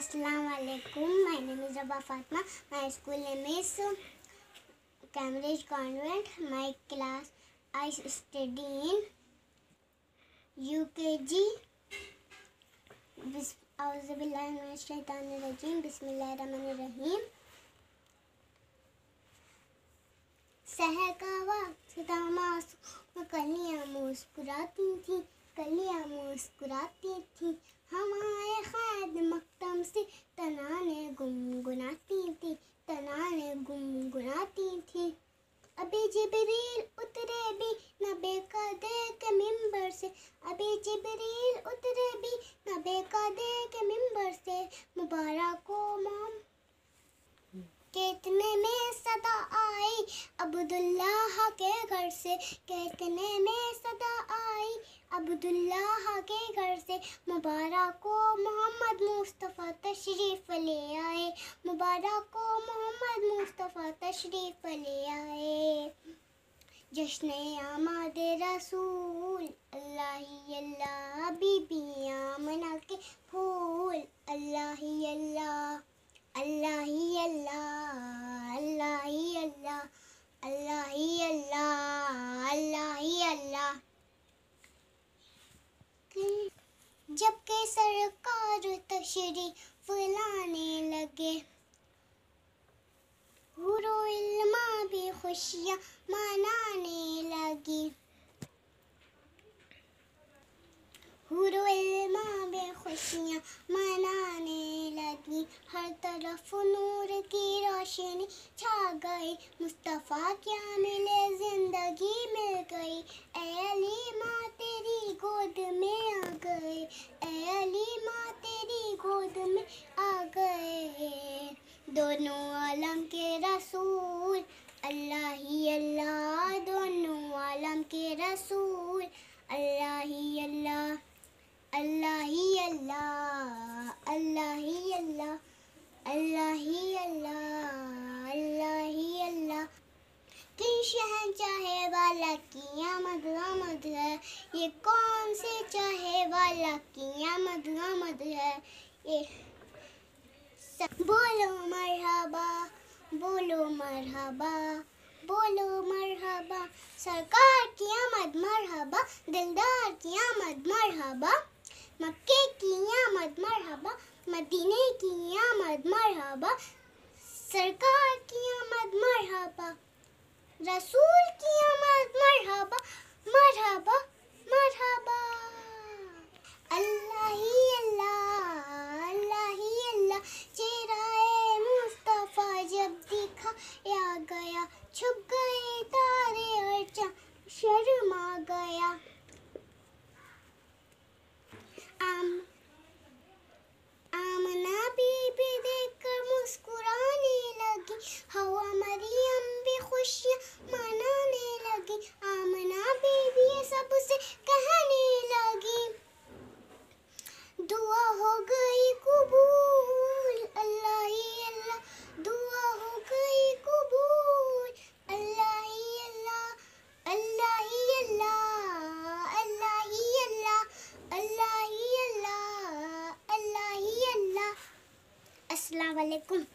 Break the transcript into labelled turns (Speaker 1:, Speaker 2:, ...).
Speaker 1: अस्सलाम वालेकुम my name is Aba Fatima my school name is Cambridge convent my class I study in UKG औज़बिल्लाहिमिनश्शैतानिर्रजीम बिस्मिल्लाहिर्रहमानिर्रहीम शहर का मुस्कुराती थी कलिया मुस्कुराती थी हाँ अबे जिब्रील उतरे भी न बेका दे के मिंबर से अबे जिब्रील उतरे भी न बेका दे के मिंबर से मुबारक हो मोम कितने में सदा आई अब्दुल्लाह के घर से कितने में सदा आई अब्दुल्लाह के से मुबारक हो मोहम्मद मुस्तफ़ा तशरीफ़ ले आए मुबारक को मोहम्मद मुस्तफ़ा तशरीफ़ ले आए जश्न आमद रसूल अल्लाह अल्लाह बीबी जबकि सरकार तशरी फैलाने लगे गुरु भी खुशियाँ मनाने लगी भी खुशियाँ मनाने लगी हर तरफ नूर की रोशनी छा गई मुस्तफ़ा क्या मिले ज़िंदगी मिल गई ए दोनों आलम के रसूल अल्लाह ही अल्लाह दोनों आलम के रसूल अल्लाह ही अल्लाह अल्लाह ही अल्लाह अल्लाह ही अल्लाह अल्लाह ही अल्लाह अल्लाह ही अल्लाह किन शहन चाहे वाला किया मधुआ मध है ये कौन से चाहे वाला किया मधुआ मध है ये बोलो मरहबा बोलो मरहबा बोलो मरहबा सरकार की आमद मरहबा दिलदार की आमद मरहबा मक्के की आमद मरहबा मदीने की आमद मरहबा सरकार की आमद मरहबा रसूल की आमद मरहबा मरहबा मरहबा अल्लाह ही छुप गए तारे और शर्मा गया आम आमना बीबी देखकर मुस्कुराने लगी हवा मरियम भी खुशियाँ अस्सलाम